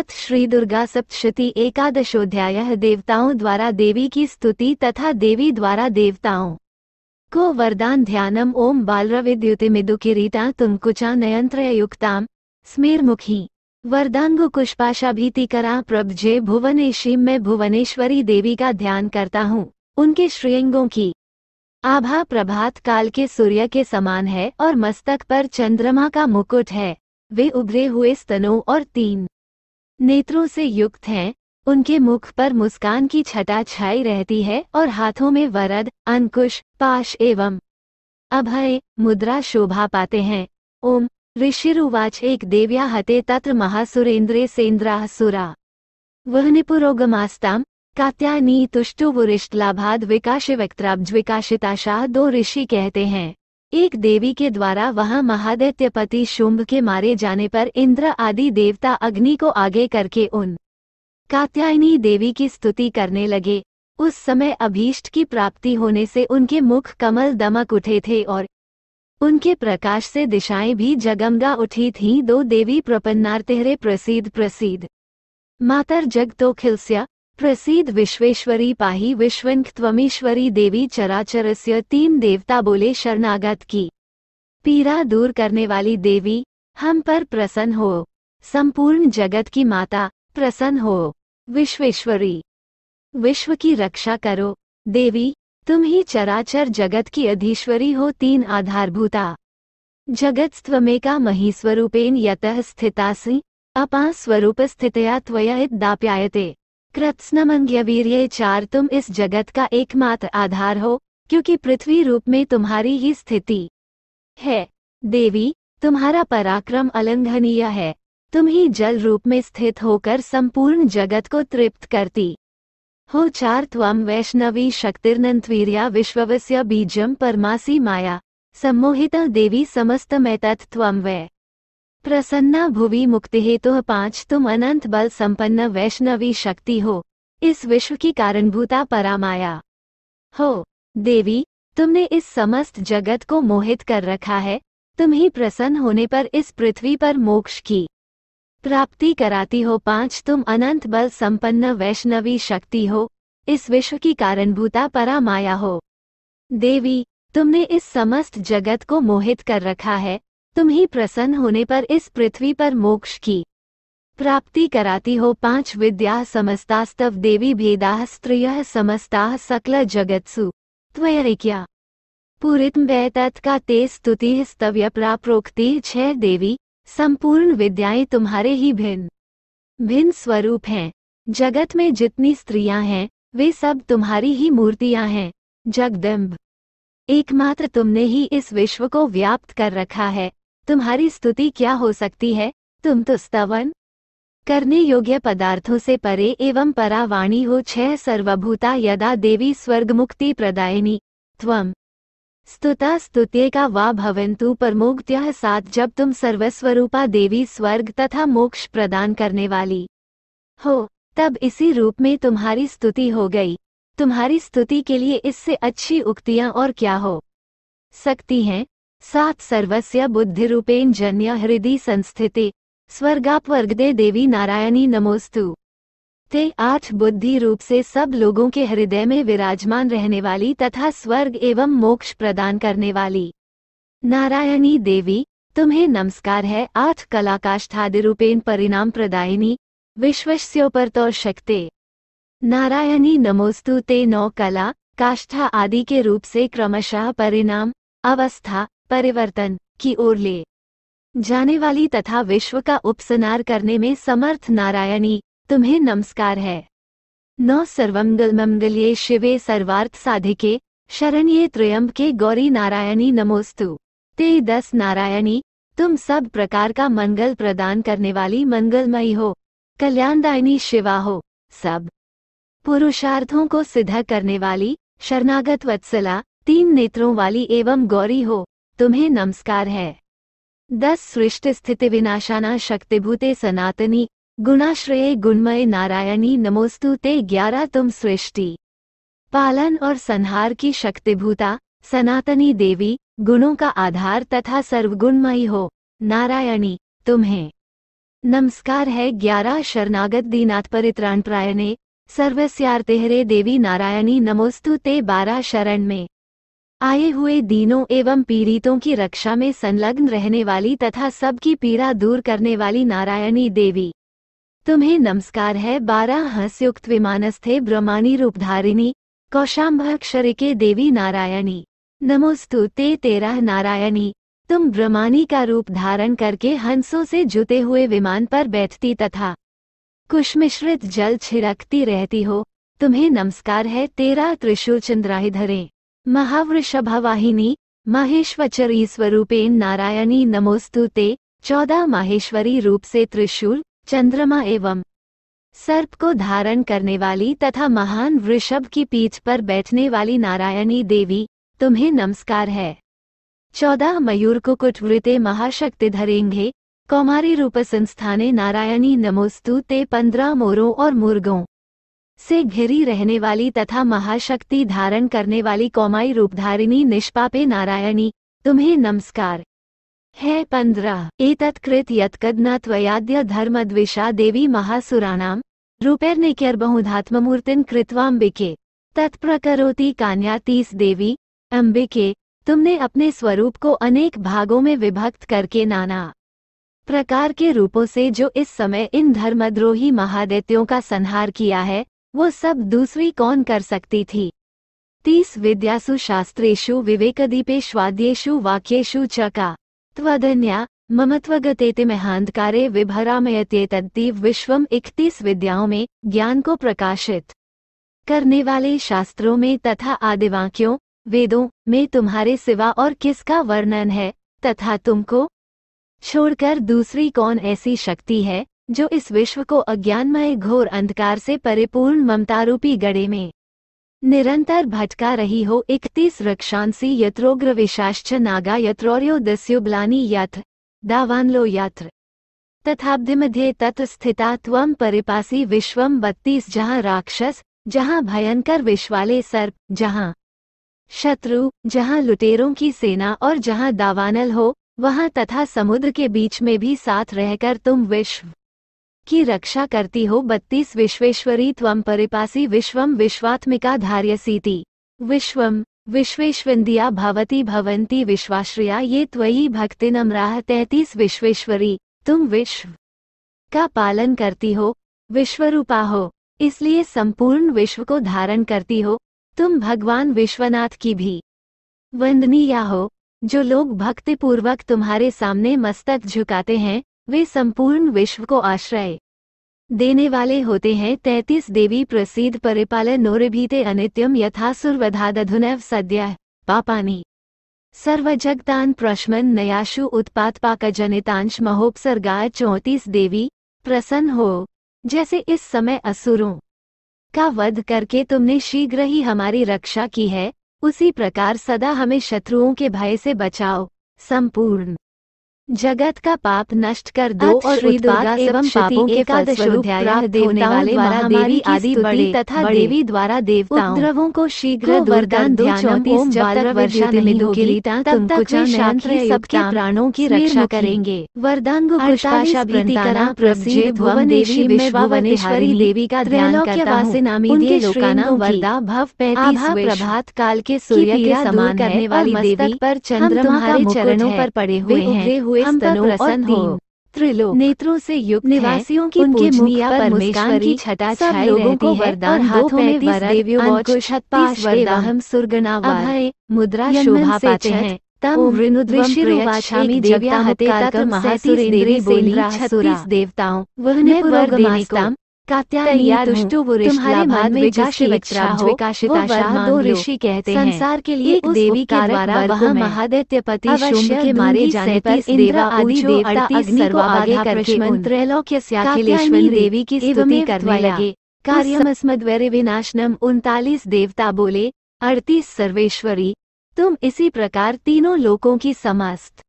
अर्थात श्री दुर्गा सप्तशती एकादशोध्याय देवताओं द्वारा देवी की स्तुति तथा देवी द्वारा देवताओं को वरदान ध्यानम ओम बालरविद्युतिमिदु किरीटा तुम्कुचा नयंत्रयुक्ताम मुखी वरदांगु करा प्रभजे भुवनेशी में भुवनेश्वरी देवी का ध्यान करता हूँ उनके श्रेयंगों की आभा प्रभात काल के सूर्य के समान है और मस्तक पर चंद्रमा का मुकुट है वे उभरे हुए स्तनों और तीन नेत्रों से युक्त हैं उनके मुख पर मुस्कान की छटा छाई रहती है और हाथों में वरद अंकुश पाश एवं अभय मुद्रा शोभा पाते हैं ओम ऋषिरुवाच एक देव्या हते तत्र महासुरेन्द्रे सेन्द्रा सुरा वह निपुरोगमास्ताम कात्यानी तुष्टु वुरिष्ट लाभाद विकाश विकाशिताशाह दो ऋषि कहते हैं एक देवी के द्वारा वहां महादैत्यपति शुंभ के मारे जाने पर इंद्र आदि देवता अग्नि को आगे करके उन कात्यायनी देवी की स्तुति करने लगे उस समय अभीष्ट की प्राप्ति होने से उनके मुख कमल दमक उठे थे और उनके प्रकाश से दिशाएं भी जगमगा उठी थीं दो देवी प्रपन्नार तेहरे प्रसिद्ध प्रसिद्ध मातर जग तो खिलस्या प्रसिद्ध विश्वेश्वरी पाही विश्वंक त्वमीश्वरी देवी चराचरस्य तीन देवता बोले शरणागत की पीरा दूर करने वाली देवी हम पर प्रसन्न हो संपूर्ण जगत की माता प्रसन्न हो विश्वेश्वरी विश्व की रक्षा करो देवी तुम ही चराचर जगत की अधीश्वरी हो तीन आधारभूता मही स्वरूपेन यतः स्थितासि अपां स्थितया त्वया दाप्यायते कृत्स्नमंग्यवीर ये चार तुम इस जगत का एकमात्र आधार हो क्योंकि पृथ्वी रूप में तुम्हारी ही स्थिति है देवी तुम्हारा पराक्रम अलंघनीय है तुम ही जल रूप में स्थित होकर संपूर्ण जगत को तृप्त करती हो चार त्वम वैष्णवी शक्तिर्नंत्वीर्या विश्ववस्य बीजम परमासी माया सम्मोहित देवी समस्त मैतत्वम वै प्रसन्ना भुवि मुक्ति हेतु तो पाँच तुम अनंत बल संपन्न वैष्णवी शक्ति हो इस विश्व की कारणभूता परामाया हो देवी तुमने इस समस्त जगत को मोहित कर रखा है तुम ही प्रसन्न होने पर इस पृथ्वी पर मोक्ष की प्राप्ति कराती हो पांच तुम अनंत बल संपन्न वैष्णवी शक्ति हो इस विश्व की कारणभूता परामाया हो देवी तुमने इस समस्त जगत को मोहित कर रखा है तुम ही प्रसन्न होने पर इस पृथ्वी पर मोक्ष की प्राप्ति कराती हो पांच विद्या समस्तास्तव देवी भेदा स्त्रिय समस्ता सकल जगत्सु त्वयरिक्या पूरितम वह तत्का का ते स्तुति स्तव्य प्राप्रोक्ति छह देवी संपूर्ण विद्याएं तुम्हारे ही भिन्न भिन्न स्वरूप हैं जगत में जितनी स्त्रियां हैं वे सब तुम्हारी ही मूर्तियां हैं जगदम्ब एकमात्र तुमने ही इस विश्व को व्याप्त कर रखा है तुम्हारी स्तुति क्या हो सकती है तुम तो स्तवन करने योग्य पदार्थों से परे एवं परावाणी हो छह सर्वभूता यदा देवी स्वर्ग मुक्ति प्रदायनी त्वम स्तुता स्तुत्य का वा भवंतु परमोक्त्य साथ जब तुम सर्वस्वरूपा देवी स्वर्ग तथा मोक्ष प्रदान करने वाली हो तब इसी रूप में तुम्हारी स्तुति हो गई तुम्हारी स्तुति के लिए इससे अच्छी उक्तियाँ और क्या हो सकती हैं सात सर्वस्य रूपेण जन्य हृदय संस्थिति स्वर्गापवर्गदे देवी नारायणी नमोस्तु ते आठ बुद्धि रूप से सब लोगों के हृदय में विराजमान रहने वाली तथा स्वर्ग एवं मोक्ष प्रदान करने वाली नारायणी देवी तुम्हें नमस्कार है आठ रूपेण परिणाम प्रदायिनी तो शक्ते नारायणी नमोस्तु ते नौ कला काष्ठा आदि के रूप से क्रमशः परिणाम अवस्था परिवर्तन की ओर ले जाने वाली तथा विश्व का उपसनार करने में समर्थ नारायणी तुम्हें नमस्कार है नौ सर्वंगल मंगल्ये शिवे सर्वार्थ साधिके त्रयम्ब के गौरी नारायणी नमोस्तु ते दस नारायणी तुम सब प्रकार का मंगल प्रदान करने वाली मंगलमयी हो कल्याणदायिनी शिवा हो सब पुरुषार्थों को सिद्ध करने वाली शरणागत वत्सला तीन नेत्रों वाली एवं गौरी हो तुम्हें नमस्कार है दस सृष्ट स्थिति विनाशाना शक्तिभूते सनातनी गुणाश्रय गुणमय नारायणी नमोस्तु ते ग्यारह तुम सृष्टि पालन और संहार की शक्तिभूता सनातनी देवी गुणों का आधार तथा सर्वगुणमयी हो नारायणी तुम्हें नमस्कार है ग्यारह शरणागत दीनाथ परित्राण प्रायणे सर्वस्यार तेहरे देवी नारायणी नमोस्तु ते बारह शरण में आए हुए दीनों एवं पीड़ितों की रक्षा में संलग्न रहने वाली तथा सबकी पीड़ा दूर करने वाली नारायणी देवी तुम्हें नमस्कार है बारह हंसयुक्त विमानस्थे ब्रह्माणी रूपधारिणी क्षरिके देवी नारायणी नमोस्तु ते तेरा नारायणी तुम ब्रह्माणी का रूप धारण करके हंसों से जुते हुए विमान पर बैठती तथा कुशमिश्रित जल छिड़कती रहती हो तुम्हें नमस्कार है तेरा त्रिशूल चंद्राहिधरें महावृषभवाहिनी महेश्वचरी स्वरूपे नारायणी नमोस्तु ते चौदह माहेश्वरी रूप से त्रिशूल चंद्रमा एवं सर्प को धारण करने वाली तथा महान वृषभ की पीठ पर बैठने वाली नारायणी देवी तुम्हें नमस्कार है चौदह मयूर कुकुटवृते महाशक्ति धरेंगे कौमारी रूप संस्थाने नारायणी नमोस्तु ते पंद्रह मोरों और मुर्गों से घिरी रहने वाली तथा महाशक्ति धारण करने वाली कौमाई रूपधारिणी निष्पापे नारायणी तुम्हें नमस्कार है पंद्रह एतत्कृत यत्कदना त्वयाद्य धर्मद्विषा देवी महासुराणाम रूपैर्निकैर्बहुधात्मूर्तिन कृत्वाम्बिके तत्प्रकरोति कान्यातीस देवी अम्बिके तुमने अपने स्वरूप को अनेक भागों में विभक्त करके नाना प्रकार के रूपों से जो इस समय इन धर्मद्रोही महादैत्यों का संहार किया है वो सब दूसरी कौन कर सकती थी तीस विद्यासु शास्त्रेषु विवेकदीपेष्वाद्येषु वाक्येषु च का त्वधन्या ममत्वगतेतिमहांधकारे विभरामयत्येतद्दीव विश्वम इकतीस विद्याओं में ज्ञान को प्रकाशित करने वाले शास्त्रों में तथा आदिवाक्यों वेदों में तुम्हारे सिवा और किसका वर्णन है तथा तुमको छोड़कर दूसरी कौन ऐसी शक्ति है जो इस विश्व को अज्ञानमय घोर अंधकार से परिपूर्ण ममतारूपी गड़े में निरंतर भटका रही हो इकतीस रक्षांसी यत्रोग्र विशाश्च नागा यत्रोर्यो दस्युब्लानी यथ दावानलो यात्र तथाब्धिमध्ये तत् स्थिता त्वम परिपासी विश्वम बत्तीस जहाँ राक्षस जहाँ भयंकर विश्वाले सर्प जहाँ शत्रु जहाँ लुटेरों की सेना और जहाँ दावानल हो वहाँ तथा समुद्र के बीच में भी साथ रहकर तुम विश्व की रक्षा करती हो बत्तीस विश्वेश्वरी त्वम परिपासी विश्वम विश्वात्मिका धार्य सीति विश्वम विश्वेश्विंदिया भवती भवंती विश्वाश्रिया ये त्वयी भक्ति नमराह तैतीस विश्वेश्वरी तुम विश्व का पालन करती हो विश्वरूपा हो इसलिए संपूर्ण विश्व को धारण करती हो तुम भगवान विश्वनाथ की भी वंदनीया हो जो लोग भक्तिपूर्वक तुम्हारे सामने मस्तक झुकाते हैं वे संपूर्ण विश्व को आश्रय देने वाले होते हैं तैतीस देवी प्रसिद्ध परिपाल नोरभीते अनित्यम यथासुरवधादधुनैव सद्य पापानी सर्वजगतान प्रश्मन नयाशु उत्पातपाक जनितांश महोपसर्गा चौंतीस देवी प्रसन्न हो जैसे इस समय असुरों का वध करके तुमने शीघ्र ही हमारी रक्षा की है उसी प्रकार सदा हमें शत्रुओं के भय से बचाओ संपूर्ण जगत का पाप नष्ट कर दो और श्री दुर्गा एवं पापों के देवने वाले देवी आदि बड़े तथा देवी द्वारा देवताओं द्रवों को शीघ्र वरदान दो चौतीस बारह वर्षा तब तक शांति सबके प्राणों की रक्षा करेंगे वरदान भुवनेशी विश्ववनेश्वरी देवी का ध्यान लोकाना वरदा भव प्रभात काल के सूर्य के समान करने वाली देवी पर चंद्रमा हमारे चरणों पर पड़े हुए हुए हुए स्तनों त्रिलोक नेत्रों से युक्त निवासियों की उनके मुख पर मुस्कान की छटा छाई लोगों को वरदान हाथों में देवियों अंकुश छत्तीस वरदाहम सुरगणावार मुद्रा शोभा पाते हैं तम वृनुद्विशिरुवाशामी देव्या हते तक महासुरेंद्री बोली छत्तीस देवताओं वह ने पुरगमास्ताम कात्यायनी या दुष्टु तुम्हारे मन में जैसे विकसित दो ऋषि कहते हैं संसार के लिए एक देवी के द्वारा वह महादैत्य पति शुंभ के मारे जाने पर इंद्र आदि देवता अग्नि को आगे करके उन त्रैलोक्य स्याकिलेश्वरी देवी की स्तुति करने लगे कार्यम कार्यमस्मद्वैर विनाशनम उनतालीस देवता बोले अड़तीस सर्वेश्वरी तुम इसी प्रकार तीनों लोकों की समस्त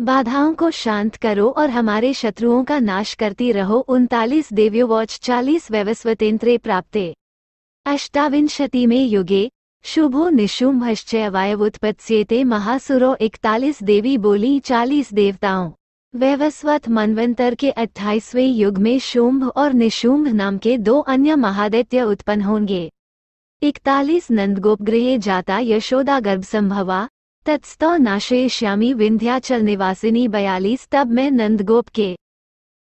बाधाओं को शांत करो और हमारे शत्रुओं का नाश करती रहो उनतालीस देव्योवॉच चालीस वैवस्वतेंद्रे प्राप्ते अष्टाविंशति में युगे शुभो निशुम्भश्चय वायवुत्पत्स्येते महासुरो इकतालीस देवी बोली चालीस देवताओं वैवस्वत मनवंतर के अट्ठाईसवें युग में शुंभ और निशुंभ नाम के दो अन्य महादैत्य उत्पन्न होंगे इकतालीस नंदगोपगृह जाता यशोदा गर्भ संभवा तत्स्त नाशे श्यामी विंध्याचल निवासिनी बयालीस तब मैं नंदगोप के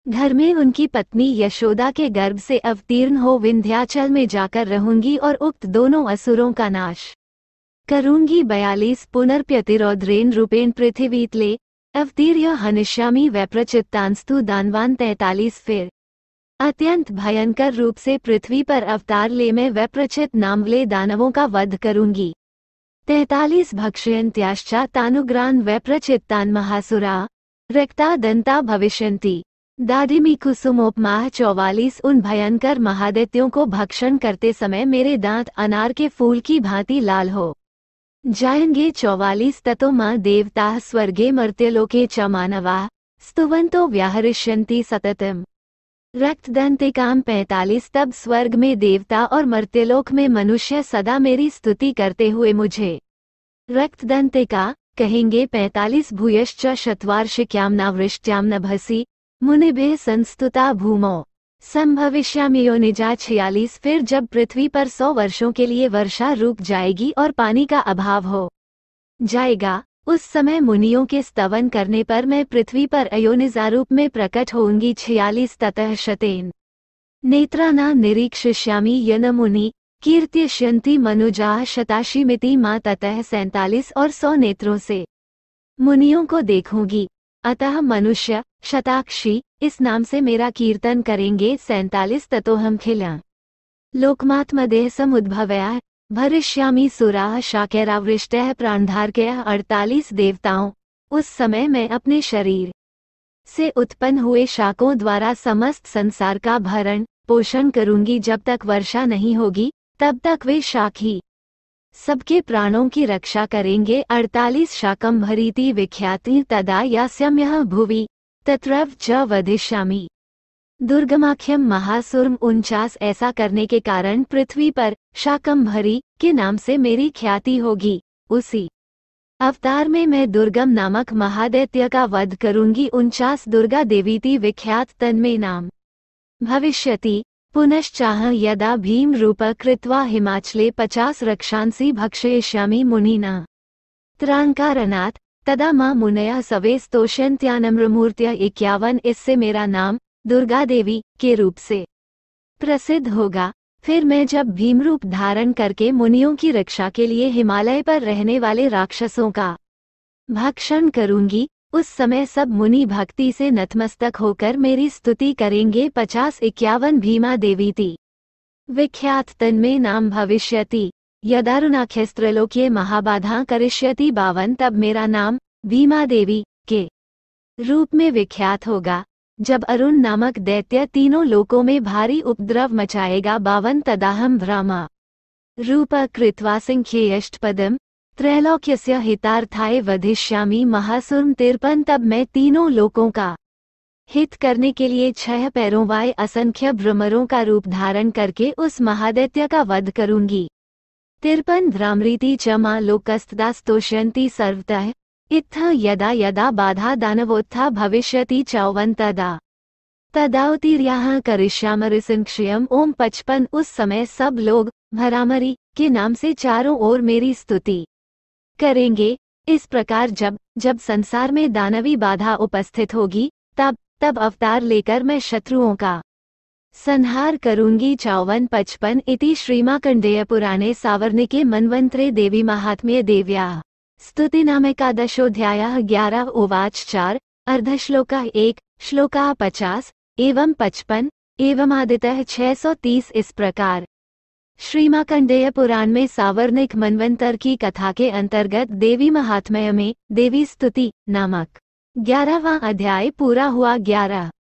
घर में उनकी पत्नी यशोदा के गर्भ से अवतीर्ण हो विंध्याचल में जाकर रहूंगी और उक्त दोनों असुरों का नाश करूंगी बयालीस पुनर्प्यतिरौद्रेन रूपेण पृथ्वीतले अवतीर्य हनिश्यामी वैप्रचित्तांस्तु दानवान तैतालीस फिर अत्यंत भयंकर रूप से पृथ्वी पर अवतार ले मैं वैप्रचित नामले दानवों का वध करूंगी तैतालीस भक्ष्यंत्याश्चातानुग्रान व्यप्रचित्तान महासुरा रक्ता दंता भविष्यंती दादिमी कुसुमोपमाह चौवालीस उन भयंकर महादित्यों को भक्षण करते समय मेरे दांत अनार के फूल की भांति लाल हो जायेंगे चौवालीस ततो माँ देवता स्वर्गे मर्त्यलोके च मानवा स्तुवंतो व्याहरिष्यन्ति सततम् रक्तदंत काम पैतालीस तब स्वर्ग में देवता और मर्त्यलोक में मनुष्य सदा मेरी स्तुति करते हुए मुझे रक्तदंत का कहेंगे पैतालीस भूयश्च शतवार्षिक्यामनावृष्ट्यामनभसी मुनिभे संस्तुता भूमो निजा छियालीस फिर जब पृथ्वी पर सौ वर्षों के लिए वर्षा रुक जाएगी और पानी का अभाव हो जाएगा उस समय मुनियों के स्तवन करने पर मैं पृथ्वी पर अयोनिजारूप में प्रकट होंगी छियालीस ततः शतेन नेत्रा नेत्राना निरीक्षिष्यामी यन मुनि मनुजा शताशी मिति माँ ततः सैतालीस और सौ नेत्रों से मुनियों को देखूंगी अतः मनुष्य शताक्षी इस नाम से मेरा कीर्तन करेंगे सैतालीस ततोहम खिला लोकमात्मदेह समुद्भवया भरिष्यामी सुराह शाकैरावृष्ट के अड़तालीस देवताओं उस समय मैं अपने शरीर से उत्पन्न हुए शाकों द्वारा समस्त संसार का भरण पोषण करूंगी जब तक वर्षा नहीं होगी तब तक वे शाक ही सबके प्राणों की रक्षा करेंगे अड़तालीस शाकम भरीति विख्याति तदा या सम्य भुवि तत्रव च वधिष्यामी दुर्गमाख्यम महासुर्म उनचास ऐसा करने के कारण पृथ्वी पर शाकंभरी के नाम से मेरी ख्याति होगी उसी अवतार में मैं दुर्गम नामक महादैत्य का वध करूंगी उनचास दुर्गा देवी थी विख्यात तन्मे नाम भविष्यति पुनश्चाह यदा भीम रूप कृत्वा हिमाचले पचास रक्षांसी भक्षयिष्यामि मुनिना त्रांकारनाथ तदा माँ मुनया सवे सवेस्तोषंत्यानम्रमूर्त्य इक्यावन इससे मेरा नाम दुर्गा देवी के रूप से प्रसिद्ध होगा फिर मैं जब भीम रूप धारण करके मुनियों की रक्षा के लिए हिमालय पर रहने वाले राक्षसों का भक्षण करूंगी उस समय सब मुनि भक्ति से नतमस्तक होकर मेरी स्तुति करेंगे पचास इक्यावन भीमा देवी थी विख्यात तन में नाम भविष्यति यदारुणाख्यस्त्रलोक्य महाबाधा करिष्यति बावन तब मेरा नाम भीमा देवी के रूप में विख्यात होगा जब अरुण नामक दैत्य तीनों लोकों में भारी उपद्रव मचाएगा बावन तदाहम भ्रामा रूप कृत्वासिंख्येयष्टपदम त्रैलोक्यस्य हितार्थाय वधिष्यामी महासुर तिरपन तब मैं तीनों लोकों का हित करने के लिए छह पैरों वाय असंख्य भ्रमरों का रूप धारण करके उस महादैत्य का वध करूंगी तिरपन भ्रामृति चमा लोकस्तदास्तोषयंती सर्वतः इत्थ यदा यदा बाधा दानवोत्था भविष्यति चौवन तदा तदाउतीर्याह करिश्यामरिसंक्षयम ओम पचपन उस समय सब लोग भरामरी के नाम से चारों ओर मेरी स्तुति करेंगे इस प्रकार जब जब संसार में दानवी बाधा उपस्थित होगी तब तब अवतार लेकर मैं शत्रुओं का संहार करूंगी चौवन पचपन इति श्रीमाकंडेय पुराणे सावर्णिके मनवंतरे देवी महात्म्य देव्या स्तुति नाम एकादशोध्याय ग्यारह उवाच चार अर्धश्लोक एक श्लोका पचास एवं पचपन एवं आदितः छह सौ तीस इस प्रकार श्रीमा पुराण में सावर्णिक मनवंतर की कथा के अंतर्गत देवी महात्म्य में देवी स्तुति नामक ग्यारहवा अध्याय पूरा हुआ ग्यारह